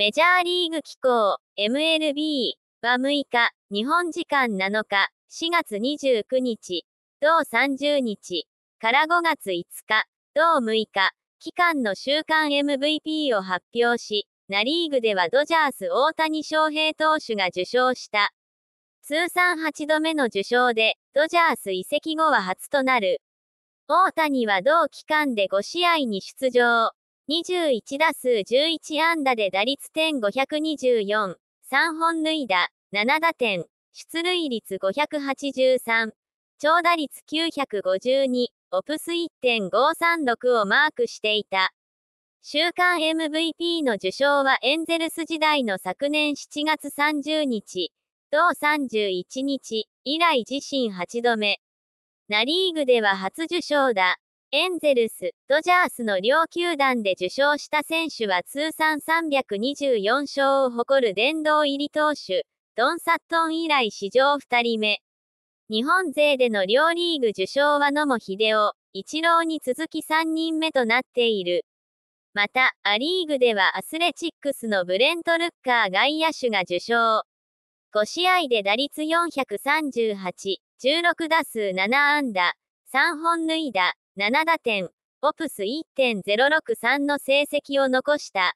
メジャーリーグ機構 MLB は6日、日本時間7日、4月29日、同30日から5月5日、同6日、期間の週間 MVP を発表し、ナリーグではドジャース大谷翔平投手が受賞した。通算8度目の受賞で、ドジャース移籍後は初となる。大谷は同期間で5試合に出場。21打数11安打で打率点524、3本塁打、7打点、出塁率583、長打率952、オプス1.536をマークしていた。週間 MVP の受賞はエンゼルス時代の昨年7月30日、同31日以来自身8度目。ナリーグでは初受賞だ。エンゼルス、ドジャースの両球団で受賞した選手は通算324勝を誇る殿堂入り投手、ドン・サットン以来史上2人目。日本勢での両リーグ受賞は野茂秀夫、一郎に続き3人目となっている。また、ア・リーグではアスレチックスのブレント・ルッカー外野手が受賞。5試合で打率438、16打数7安打、3本塁打、7打点、オプス1.063の成績を残した。